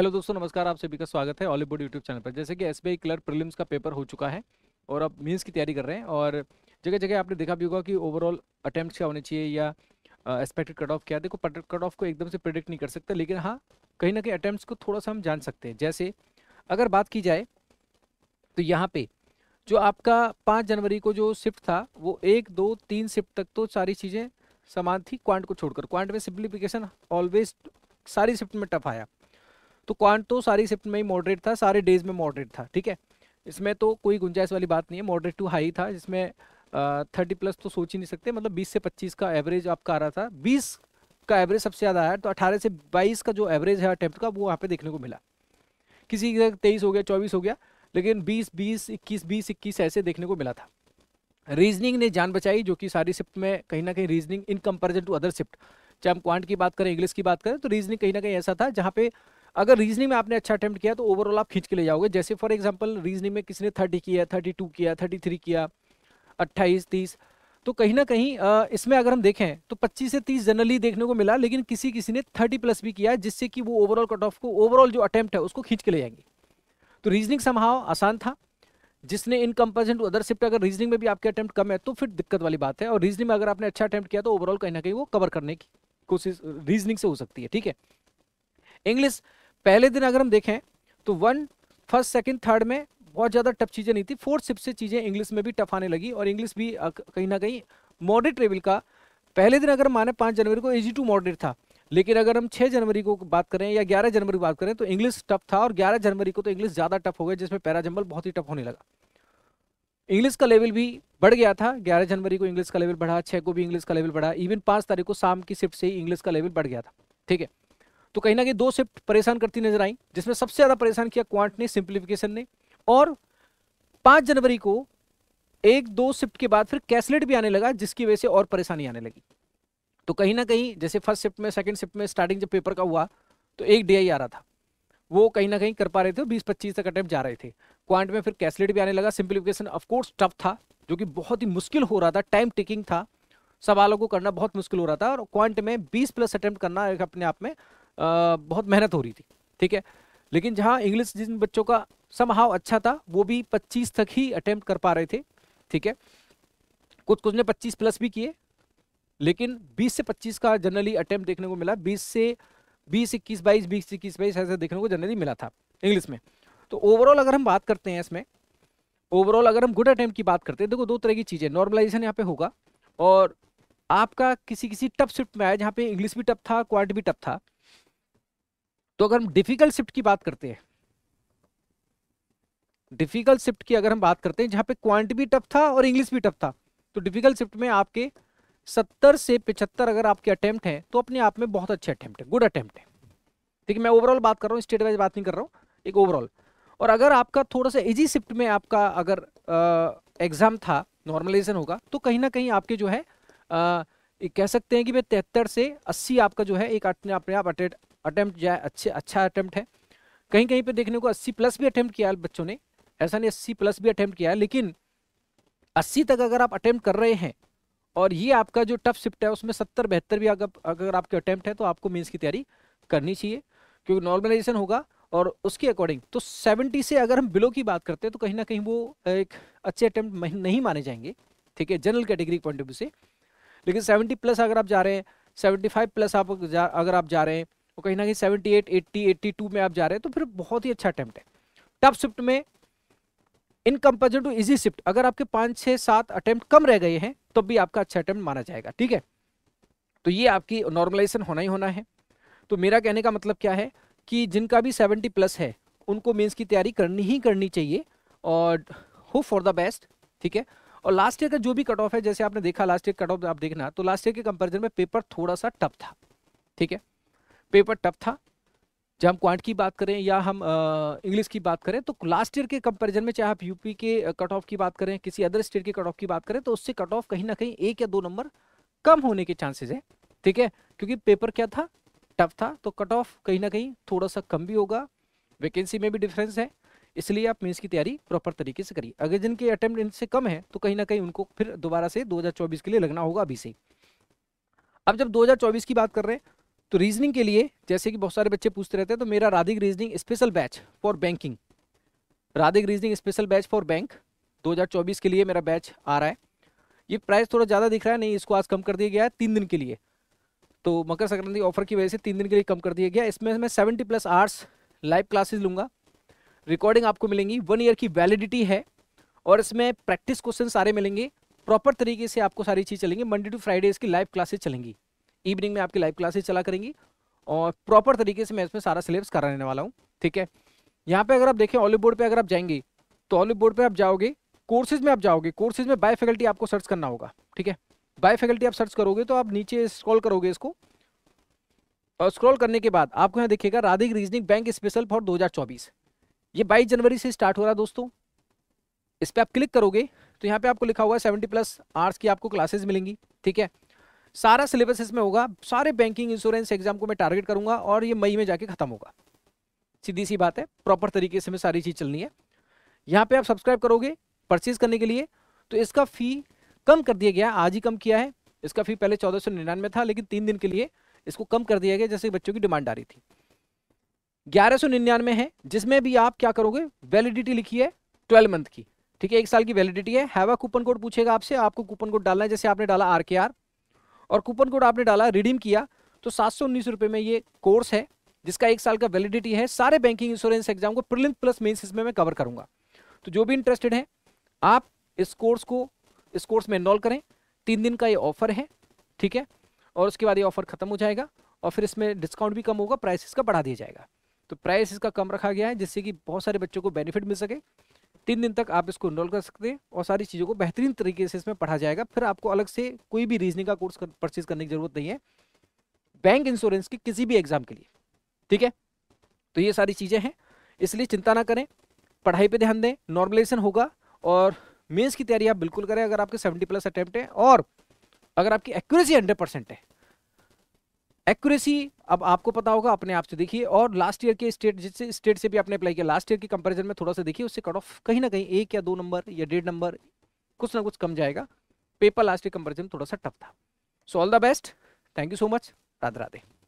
hello दोस्तों नमस्कार आप सभी का स्वागत है हॉलीवुड यूट्यूब चैनल पर जैसे कि एस बी क्लर्क प्रिलिम्स का पेपर हो चुका है और अब मीन्स की तैयारी कर रहे हैं और जगह जगह आपने देखा भी होगा कि ओवरऑल अटैम्प्ट क्या होने चाहिए या एक्सपेक्टेड कट ऑफ क्या देखो कट ऑफ को एकदम से प्रिडिक्ट नहीं कर सकते लेकिन हाँ कहीं ना कहीं अटैम्प्ट को थोड़ा सा हम जान सकते हैं जैसे अगर बात की जाए तो यहाँ पर जो आपका पाँच जनवरी को जो शिफ्ट था वो एक दो तीन शिफ्ट तक तो सारी चीज़ें समान थी क्वांट को छोड़कर क्वांट में सिंप्लीफिकेशन ऑलवेज सारी शिफ्ट में टफ आया तो क्वांट तो सारी शिफ्ट में ही मॉडरेट था सारे डेज में मॉडरेट था ठीक है इसमें तो कोई गुंजाइश वाली बात नहीं है मॉडरेट टू हाई था जिसमें थर्टी प्लस तो सोच ही नहीं सकते मतलब बीस से पच्चीस का एवरेज आपका आ रहा था बीस का एवरेज सबसे ज़्यादा आया तो अठारह से बाईस का जो एवरेज है अटैम्प्ट का वो वहाँ पर देखने को मिला किसी का तेईस हो गया चौबीस हो गया लेकिन बीस बीस इक्कीस बीस इक्कीस ऐसे देखने को मिला था रीजनिंग ने जान बचाई जो कि सारी शिफ्ट में कहीं ना कहीं reasoning in comparison to other shift चाहे हम क्वांट की बात करें इंग्लिश की बात करें तो रीजनिंग कहीं ना कहीं ऐसा था जहाँ पे अगर रीजनिंग में आपने अच्छा अटैम्प्ट किया तो ओवरऑल आप खींच के ले जाओगे जैसे फॉर एग्जाम्पल रीजनिंग में किसी ने थर्टी किया थर्टी टू किया थर्टी थ्री किया अट्ठाईस तीस तो कहीं ना कहीं इसमें अगर हम देखें तो 25 से 30 जनरली देखने को मिला लेकिन किसी किसी ने 30 प्लस भी किया जिससे कि वो ओवरऑल कट ऑफ को ओवरऑल जो अटैम्प्ट है उसको खींच के ले जाएंगे तो रीजनिंग समाव आसान था जिसने in comparison to other shift अगर रीजनिंग में भी आपके अटैम्प्ट कम है तो फिर दिक्कत वाली बात है और रीजनिंग में अगर आपने अच्छा अटैम्प्ट किया तो ओवरऑल कहीं ना कहीं वो कवर करने की कोशिश रीजनिंग से हो सकती है ठीक है इंग्लिश पहले दिन अगर हम देखें तो वन फर्स्ट सेकेंड थर्ड में बहुत ज़्यादा टफ चीज़ें नहीं थी फोर्थ सिप से चीज़ें इंग्लिश में भी टफ आने लगी और इंग्लिश भी कहीं ना कहीं मॉडरेट लेवल का पहले दिन अगर माने पाँच जनवरी को इजी टू मॉडरेट था लेकिन अगर हम छः जनवरी को बात करें या ग्यारह जनवरी की बात करें तो इंग्लिश टफ था और ग्यारह जनवरी को तो इंग्लिश ज़्यादा टफ हो गया जिसमें पैराजम्बल बहुत ही टफ होने लगा इंग्लिश का लेवल भी बढ़ गया था 11 जनवरी को इंग्लिश का लेवल बढ़ा 6 को भी इंग्लिश का लेवल बढ़ा इवन पाँच तारीख को शाम की शिफ्ट से ही इंग्लिश का लेवल बढ़ गया था ठीक है तो कहीं ना कहीं दो शिफ्ट परेशान करती नजर आई जिसमें सबसे ज़्यादा परेशान किया क्वांट ने सिंप्लीफिकेशन ने और पाँच जनवरी को एक दो शिफ्ट के बाद फिर कैसलेट भी आने लगा जिसकी वजह से और परेशानी आने लगी तो कहीं ना कहीं जैसे फर्स्ट शिफ्ट में सेकंड शिफ्ट में स्टार्टिंग जब पेपर का हुआ तो एक डी आ रहा था वो कहीं ना कहीं कर पा रहे थे बीस पच्चीस तक अटैम्प्ट जा रहे थे क्वांट में फिर कैसलेट भी आने लगा सिंप्लीफिकेशन ऑफकोर्स टफ था जो कि बहुत ही मुश्किल हो रहा था टाइम टेकिंग था सवालों को करना बहुत मुश्किल हो रहा था और क्वांट में 20 प्लस अटैम्प्ट करना एक अपने आप में बहुत मेहनत हो रही थी ठीक है लेकिन जहाँ इंग्लिश जिन बच्चों का समहाव अच्छा था वो भी 25 तक ही अटैम्प्ट कर पा रहे थे ठीक है कुछ कुछ ने 25 प्लस भी किए लेकिन 20 से 25 का जनरली अटैम्प्ट देखने को मिला 20 से 20 इक्कीस बाईस बीस इक्कीस बाईस ऐसे देखने को जनरली मिला था इंग्लिश में तो ओवरऑल अगर हम बात करते हैं इसमें ओवरऑल अगर हम गुड अटैम्प्ट की बात करते हैं देखो दो तरह की चीज़ें नॉर्मलाइजेशन यहाँ पे होगा और आपका किसी किसी टफ शिफ्ट में आया जहाँ पे इंग्लिश भी टफ था क्वांट भी टफ था तो अगर हम डिफिकल्ट शिफ्ट की बात करते हैं डिफिकल्ट शिफ्ट की अगर हम बात करते हैं जहां पे क्वांट भी टफ था और इंग्लिश भी टफ था तो डिफिकल्ट शिफ्ट में आपके सत्तर से पिछहत्तर अगर आपके अटैम्प्ट हैं तो अपने आप में बहुत अच्छे अटैम्प्ट गुड अटैम्प्ट है ठीक है मैं ओवरऑल बात कर रहा हूँ स्टेट वाइज बात नहीं कर रहा हूँ एक ओवरऑल और अगर आपका थोड़ा सा इजी शिफ्ट में आपका अगर एग्ज़ाम था नॉर्मलाइजेशन होगा तो कहीं ना कहीं आपके जो है आ, कह सकते हैं कि भाई तिहत्तर से अस्सी आपका जो है एक अपने आप अटैम्प्ट जाए अच्छे अच्छा अटैम्प्ट है कहीं कहीं पे देखने को अस्सी प्लस भी अटैम्प्ट किया बच्चों ने ऐसा नहीं अस्सी प्लस भी अटैम्प्ट किया है लेकिन अस्सी तक अगर आप अटैम्प्ट कर रहे हैं और ये आपका जो टफ शिफ्ट है उसमें सत्तर बहत्तर भी अगर अगर आपके अटैम्प्ट है तो आपको मीन्स की तैयारी करनी चाहिए क्योंकि नॉर्मलाइजेशन होगा और उसके अकॉर्डिंग तो सेवेंटी से अगर हम बिलो की बात करते हैं तो कहीं ना कहीं वो एक अच्छे अटैम्प्ट नहीं माने जाएंगे ठीक है general category point of view से लेकिन 70 प्लस अगर आप जा रहे हैं 75 प्लस आप जा अगर आप जा रहे हैं तो कहीं ना कहीं seventy eight eighty eighty two में आप जा रहे हैं तो फिर बहुत ही अच्छा अटैम्प्ट है टफ शिफ्ट में in comparison to easy shift अगर आपके पाँच छः सात अटैम्प्ट कम रह गए हैं तब तो भी आपका अच्छा अटैम्प्ट माना जाएगा ठीक है तो ये आपकी नॉर्मलाइजेशन होना ही होना है तो मेरा कहने का मतलब क्या है कि जिनका भी सेवेंटी प्लस है उनको मेंस की तैयारी करनी ही करनी चाहिए और होप फॉर द बेस्ट ठीक है और लास्ट ईयर का जो भी कट ऑफ है जैसे आपने देखा लास्ट ईयर कट ऑफ आप देखना तो लास्ट ईयर के कंपेरिजन में पेपर थोड़ा सा टफ था ठीक है पेपर टफ था जब हम क्वांट की बात करें या हम इंग्लिश की बात करें तो लास्ट ईयर के कंपैरिजन में चाहे आप यूपी के कट ऑफ की बात करें किसी अदर स्टेट के कट ऑफ की बात करें तो उससे कट ऑफ कहीं ना कहीं एक या दो नंबर कम होने के चांसेस है ठीक है क्योंकि पेपर क्या था टफ था तो कट ऑफ कहीं ना कहीं थोड़ा सा कम भी होगा वैकेंसी में भी डिफरेंस है इसलिए आप मीन्स की तैयारी प्रॉपर तरीके से करिए अगर जिनके अटेम्प्ट इनसे कम है तो कहीं ना कहीं उनको फिर दोबारा से 2024 के लिए लगना होगा अभी से अब जब 2024 की बात कर रहे हैं तो रीजनिंग के लिए जैसे कि बहुत सारे बच्चे पूछते रहते हैं तो मेरा Radhik reasoning special batch for banking Radhik reasoning special batch for bank 2024 के लिए मेरा बैच आ रहा है ये प्राइस थोड़ा ज़्यादा दिख रहा है नहीं इसको आज कम कर दिया गया है तीन दिन के लिए तो मकर संक्रांति ऑफर की वजह से तीन दिन के लिए कम कर दिया गया इसमें मैं seventy plus hours live classes लूँगा रिकॉर्डिंग आपको मिलेंगी वन ईयर की वैलिडिटी है और इसमें प्रैक्टिस क्वेश्चन सारे मिलेंगे प्रॉपर तरीके से आपको सारी चीज़ चलेंगी मंडे टू फ्राइडे इसकी लाइव क्लासेज चलेंगी इवनिंग में आपकी लाइव क्लासेस चला करेंगी और प्रॉपर तरीके से मैं इसमें सारा सिलेबस कराने वाला हूँ ठीक है यहाँ पे अगर आप देखें ऑलिव बोर्ड पर अगर आप जाएंगे तो ऑलिव बोर्ड पर आप जाओगे कोर्सेज में आप जाओगे कोर्सेज में बाय फैकल्टी आपको सर्च करना होगा ठीक है बाय फैकल्टी आप सर्च करोगे तो आप नीचे स्क्रॉल करोगे इसको और स्क्रॉल करने के बाद आपको यहाँ देखिएगा Radhik reasoning bank special for दो ये बाईस जनवरी से स्टार्ट हो रहा है दोस्तों इस पर आप क्लिक करोगे तो यहाँ पे आपको लिखा हुआ है सेवेंटी प्लस आर्ट्स की आपको क्लासेज मिलेंगी ठीक है सारा सिलेबस इसमें होगा सारे बैंकिंग इंश्योरेंस एग्जाम को मैं टारगेट करूंगा और ये मई में जाके खत्म होगा सीधी सी बात है प्रॉपर तरीके से मैं सारी चीज़ चलनी है यहाँ पे आप सब्सक्राइब करोगे परचेज करने के लिए तो इसका फ़ी कम कर दिया गया आज ही कम किया है इसका फ़ी पहले चौदह सौ निन्यानवे था लेकिन तीन दिन के लिए इसको कम कर दिया गया जैसे बच्चों की डिमांड आ रही थी ग्यारह सौ निन्यानवे है जिसमें भी आप क्या करोगे वैलिडिटी लिखी है ट्वेल्व मंथ की ठीक है एक साल की वैलिडिटी है हैवा कूपन कोड पूछेगा आपसे आपको कूपन कोड डालना है जैसे आपने डाला आर के आर और कूपन कोड आपने डाला रिडीम किया तो सात सौ उन्नीस रुपये में ये कोर्स है जिसका एक साल का वैलिडिटी है सारे बैंकिंग इंश्योरेंस एग्जाम को प्रिलिम प्लस मेन्स इसमें मैं कवर करूंगा तो जो भी इंटरेस्टेड है आप इस कोर्स को इस कोर्स में इनरोल करें तीन दिन का ये ऑफर है ठीक है और उसके बाद ये ऑफर खत्म हो जाएगा और फिर इसमें डिस्काउंट भी कम होगा प्राइस इसका बढ़ा दिया जाएगा तो प्राइस इसका कम रखा गया है जिससे कि बहुत सारे बच्चों को बेनिफिट मिल सके तीन दिन तक आप इसको इनरोल कर सकते हैं और सारी चीज़ों को बेहतरीन तरीके से इसमें पढ़ा जाएगा फिर आपको अलग से कोई भी रीजनिंग का कोर्स परचेज करने की ज़रूरत नहीं है बैंक इंश्योरेंस की किसी भी एग्ज़ाम के लिए ठीक है तो ये सारी चीज़ें हैं इसलिए चिंता ना करें पढ़ाई पर ध्यान दें नॉर्मलाइजेशन होगा और मेन्स की तैयारी आप बिल्कुल करें अगर आपके सेवेंटी प्लस अटैम्प्ट और अगर आपकी एक्यूरेसी हंड्रेड परसेंट है एक्यूरेसी अब आपको पता होगा अपने आप से देखिए और लास्ट ईयर के स्टेट जिससे स्टेट से भी आपने अप्लाई किया लास्ट ईयर के कंपैरिजन में थोड़ा सा देखिए उससे कट ऑफ कहीं ना कहीं एक या दो नंबर या डेढ़ नंबर कुछ ना कुछ कम जाएगा पेपर लास्ट ईयर कंपेरिजन थोड़ा सा टफ था so all the best thank you so much Radhe Radhe